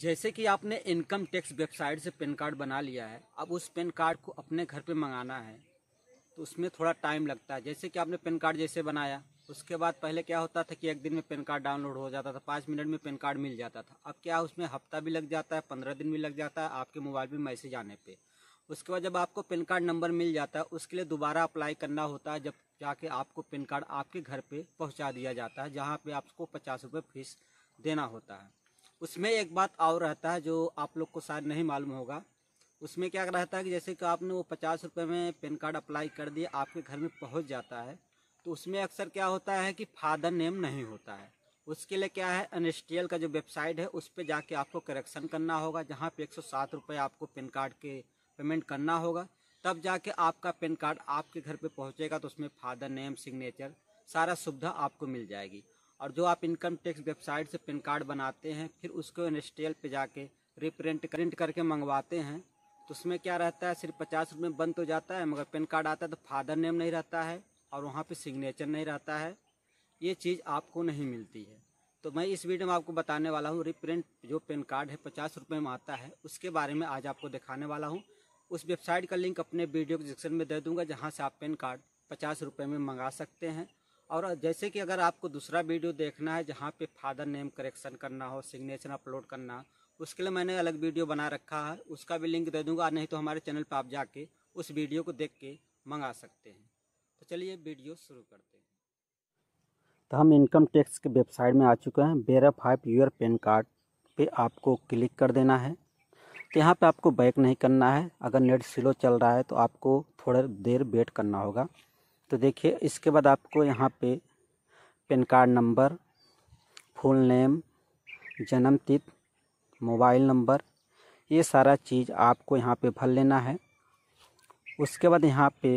जैसे कि आपने इनकम टैक्स वेबसाइट से पेन कार्ड बना लिया है अब उस पेन कार्ड को अपने घर पे मंगाना है तो उसमें थोड़ा टाइम लगता है जैसे कि आपने पेन कार्ड जैसे बनाया उसके बाद पहले क्या होता था कि एक दिन में पेन कार्ड डाउनलोड हो जाता था पाँच मिनट में पेन कार्ड मिल जाता था अब क्या उसमें हफ्ता भी लग जाता है पंद्रह दिन भी लग जाता है आपके मोबाइल पर मैसेज आने पर उसके बाद जब आपको पेन कार्ड नंबर मिल जाता है उसके लिए दोबारा अप्लाई करना होता है जब जाके आपको पेन कार्ड आपके घर पर पहुँचा दिया जाता है जहाँ पर आपको पचास रुपये फीस देना होता है उसमें एक बात और रहता है जो आप लोग को शायद नहीं मालूम होगा उसमें क्या रहता है कि जैसे कि आपने वो पचास रुपये में पेन कार्ड अप्लाई कर दिया आपके घर में पहुंच जाता है तो उसमें अक्सर क्या होता है कि फादर नेम नहीं होता है उसके लिए क्या है एन का जो वेबसाइट है उस पर जाके आपको करेक्शन करना होगा जहाँ पे एक सौ आपको पेन कार्ड के पेमेंट करना होगा तब जाके आपका पेन कार्ड आपके घर पर पहुँचेगा तो उसमें फादर नेम सिग्नेचर सारा सुविधा आपको मिल जाएगी और जो आप इनकम टैक्स वेबसाइट से पेन कार्ड बनाते हैं फिर उसको एन पे जाके रिप्रिंट प्रिंट करके मंगवाते हैं तो उसमें क्या रहता है सिर्फ पचास रुपये में बंद तो जाता है मगर पेन कार्ड आता है तो फादर नेम नहीं रहता है और वहाँ पे सिग्नेचर नहीं रहता है ये चीज़ आपको नहीं मिलती है तो मैं इस वीडियो में आपको बताने वाला हूँ रिप्रिंट जो पेन कार्ड है पचास रुपये में आता है उसके बारे में आज आपको दिखाने वाला हूँ उस वेबसाइट का लिंक अपने वीडियो के डिस्क्रिप्शन में दे दूंगा जहाँ से आप पेन कार्ड पचास रुपये में मंगा सकते हैं और जैसे कि अगर आपको दूसरा वीडियो देखना है जहाँ पे फादर नेम करेक्शन करना हो सिग्नेचर अपलोड करना उसके लिए मैंने अलग वीडियो बना रखा है उसका भी लिंक दे दूंगा नहीं तो हमारे चैनल पर आप जाके उस वीडियो को देख के मंगा सकते हैं तो चलिए वीडियो शुरू करते हैं तो हम इनकम टैक्स के वेबसाइट में आ चुके हैं वेराफाइप यूर पेन कार्ड पर आपको क्लिक कर देना है तो यहाँ पर आपको बैक नहीं करना है अगर नेट स्लो चल रहा है तो आपको थोड़ा देर वेट करना होगा तो देखिए इसके बाद आपको यहाँ पे PAN card number full name जन्म तिथि मोबाइल नंबर ये सारा चीज़ आपको यहाँ पे भर लेना है उसके बाद यहाँ पे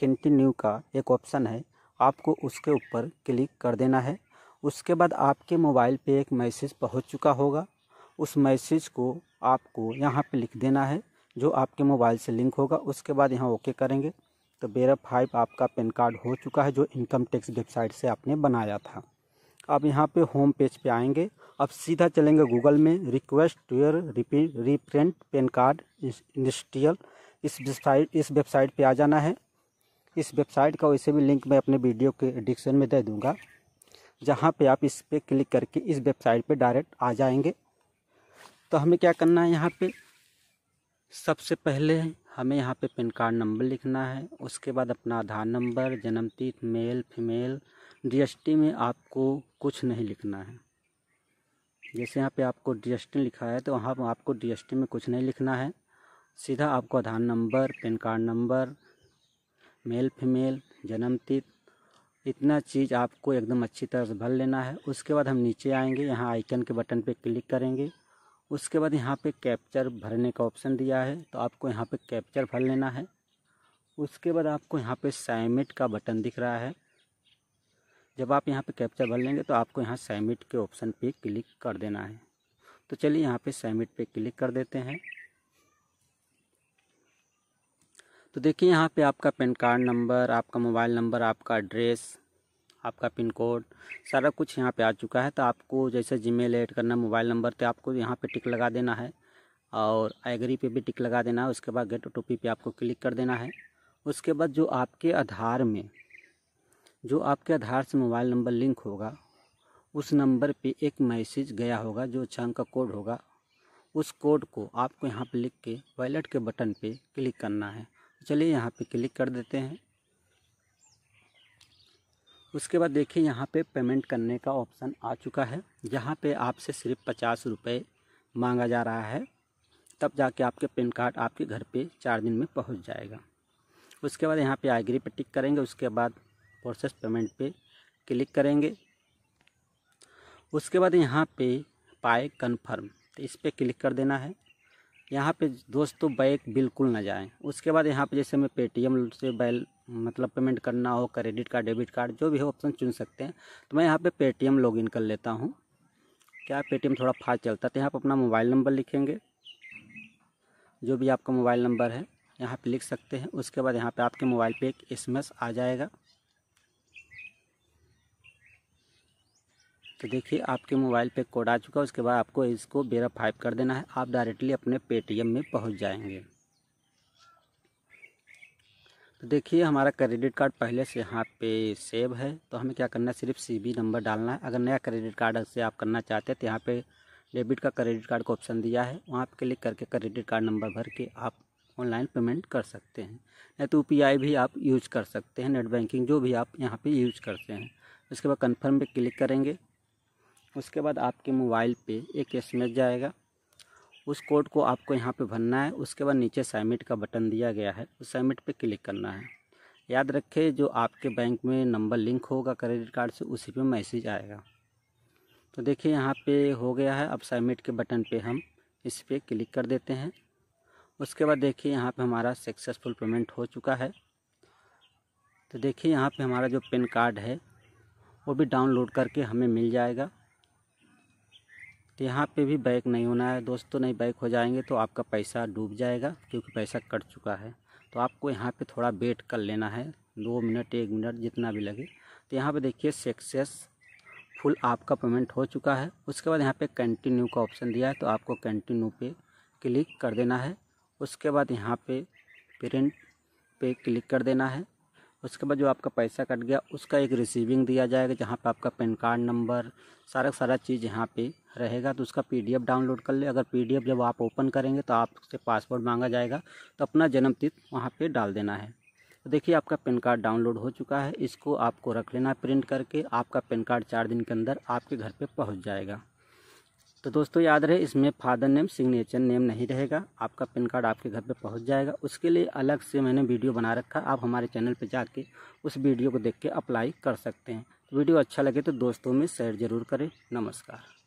कंटिन्यू का एक ऑप्शन है आपको उसके ऊपर क्लिक कर देना है उसके बाद आपके मोबाइल पे एक मैसेज पहुँच चुका होगा उस मैसेज को आपको यहाँ पे लिख देना है जो आपके मोबाइल से लिंक होगा उसके बाद यहाँ ओके करेंगे तो बेरा फाइव आपका पेन कार्ड हो चुका है जो इनकम टैक्स वेबसाइट से आपने बनाया था अब यहाँ पे होम पेज पे आएंगे अब सीधा चलेंगे गूगल में request your reprint PAN card industrial इस वेबसाइट इस वेबसाइट पे आ जाना है इस वेबसाइट का वैसे भी लिंक मैं अपने वीडियो के डिस्क्रिप्शन में दे दूँगा जहाँ पे आप इस पर क्लिक करके इस वेबसाइट पे डायरेक्ट आ जाएंगे तो हमें क्या करना है यहाँ पे सबसे पहले हमें यहाँ पे पेन कार्ड नंबर लिखना है उसके बाद अपना आधार नंबर जन्म तिथि मेल फीमेल डी में आपको कुछ नहीं लिखना है जैसे यहाँ पे आपको डी लिखा है तो वहाँ पर आपको डी में कुछ नहीं लिखना है सीधा आपको Aadhaar number PAN card number male female जन्म तिथि इतना चीज़ आपको एकदम अच्छी तरह से भर लेना है उसके बाद हम नीचे आएंगे यहाँ आइकन के बटन पे क्लिक करेंगे उसके बाद यहाँ पे कैप्चर भरने का ऑप्शन दिया है तो आपको यहाँ पे कैप्चर भर लेना है उसके बाद आपको यहाँ पे साइमिट का बटन दिख रहा है जब आप यहाँ पे कैप्चर भर लेंगे तो आपको यहाँ साइमिट के ऑप्शन पे क्लिक कर देना है तो चलिए यहाँ पे साइमिट पे क्लिक कर देते हैं तो देखिए यहाँ पे आपका पेन कार्ड नंबर आपका मोबाइल नंबर आपका एड्रेस आपका पिन कोड सारा कुछ यहाँ पे आ चुका है तो आपको जैसे जीमेल ऐड करना मोबाइल नंबर तो आपको यहाँ पे टिक लगा देना है और एग्री पे भी टिक लगा देना है उसके बाद गेट ओ पे आपको क्लिक कर देना है उसके बाद जो आपके आधार में जो आपके आधार से मोबाइल नंबर लिंक होगा उस नंबर पे एक मैसेज गया होगा जो छंग का कोड होगा उस कोड को आपको यहाँ पर लिख के वॉलेट के बटन पर क्लिक करना है चलिए यहाँ पर क्लिक कर देते हैं उसके बाद देखिए यहाँ पे पेमेंट करने का ऑप्शन आ चुका है जहाँ पे आपसे सिर्फ पचास रुपये मांगा जा रहा है तब जाके आपके पेन कार्ड आपके घर पे चार दिन में पहुँच जाएगा उसके बाद यहाँ पे आइग्री पे टिक करेंगे उसके बाद प्रोसेस पेमेंट पे क्लिक करेंगे उसके बाद यहाँ पे पाए कन्फर्म तो इस पर क्लिक कर देना है यहाँ पे दोस्तों बैक बिल्कुल ना जाए उसके बाद यहाँ पे जैसे हमें पेटीएम से बैल मतलब पेमेंट करना हो क्रेडिट कार्ड डेबिट कार्ड जो भी हो ऑप्शन चुन सकते हैं तो मैं यहाँ पे पेटीएम लॉगिन कर लेता हूँ क्या पेटीएम थोड़ा फास्ट चलता है तो यहाँ पर अपना मोबाइल नंबर लिखेंगे जो भी आपका मोबाइल नंबर है यहाँ पर लिख सकते हैं उसके बाद यहाँ पर आपके मोबाइल पे एक एस आ जाएगा तो देखिए आपके मोबाइल पे कोड आ चुका है उसके बाद आपको इसको वेरीफाइव कर देना है आप डायरेक्टली अपने पेटीएम में पहुंच जाएंगे तो देखिए हमारा क्रेडिट कार्ड पहले से यहाँ पे सेव है तो हमें क्या करना है सिर्फ सी नंबर डालना है अगर नया क्रेडिट कार्ड से आप करना चाहते हैं तो यहाँ पर डेबिट का क्रेडिट कार्ड का ऑप्शन दिया है वहाँ पर क्लिक करके क्रेडिट कार्ड नंबर भर के आप ऑनलाइन पेमेंट कर सकते हैं या तो यू भी आप यूज कर सकते हैं नेट बैंकिंग जो भी आप यहाँ पे यूज करते हैं उसके बाद कंफर्म पे क्लिक करेंगे उसके बाद आपके मोबाइल पे एक एस जाएगा उस कोड को आपको यहाँ पे भरना है उसके बाद नीचे सबमिट का बटन दिया गया है उस सबमिट पे क्लिक करना है याद रखें जो आपके बैंक में नंबर लिंक होगा क्रेडिट कार्ड से उसी पे मैसेज आएगा तो देखिए यहाँ पे हो गया है अब सबमिट के बटन पे हम इस पर क्लिक कर देते हैं उसके बाद देखिए यहाँ पर हमारा सक्सेसफुल पेमेंट हो चुका है तो देखिए यहाँ पर हमारा जो पेन कार्ड है वो भी डाउनलोड करके हमें मिल जाएगा तो यहाँ पे भी बैक नहीं होना है दोस्तों तो नहीं बैक हो जाएंगे तो आपका पैसा डूब जाएगा क्योंकि पैसा कट चुका है तो आपको यहाँ पे थोड़ा वेट कर लेना है दो मिनट एक मिनट जितना भी लगे तो यहाँ पे देखिए सक्सेस फुल आपका पेमेंट हो चुका है उसके बाद यहाँ पे कंटिन्यू का ऑप्शन दिया है तो आपको कंटिन्यू पे क्लिक कर देना है उसके बाद यहाँ पे प्रिंट पे क्लिक कर देना है उसके बाद जो आपका पैसा कट गया उसका एक रिसीविंग दिया जाएगा जहाँ पे आपका पैन कार्ड नंबर सारा सारा चीज़ यहाँ पे रहेगा तो उसका पीडीएफ डाउनलोड कर ले अगर पीडीएफ जब आप ओपन करेंगे तो आपसे पासवर्ड मांगा जाएगा तो अपना जन्म तिथि वहाँ पर डाल देना है तो देखिए आपका पैन कार्ड डाउनलोड हो चुका है इसको आपको रख लेना प्रिंट करके आपका पैन कार्ड चार दिन के अंदर आपके घर पर पहुँच जाएगा तो दोस्तों याद रहे इसमें फादर नेम सिग्नेचर नेम नहीं रहेगा आपका पिन कार्ड आपके घर पे पहुंच जाएगा उसके लिए अलग से मैंने वीडियो बना रखा आप हमारे चैनल पे जाके उस वीडियो को देख के अप्लाई कर सकते हैं वीडियो अच्छा लगे तो दोस्तों में शेयर ज़रूर करें नमस्कार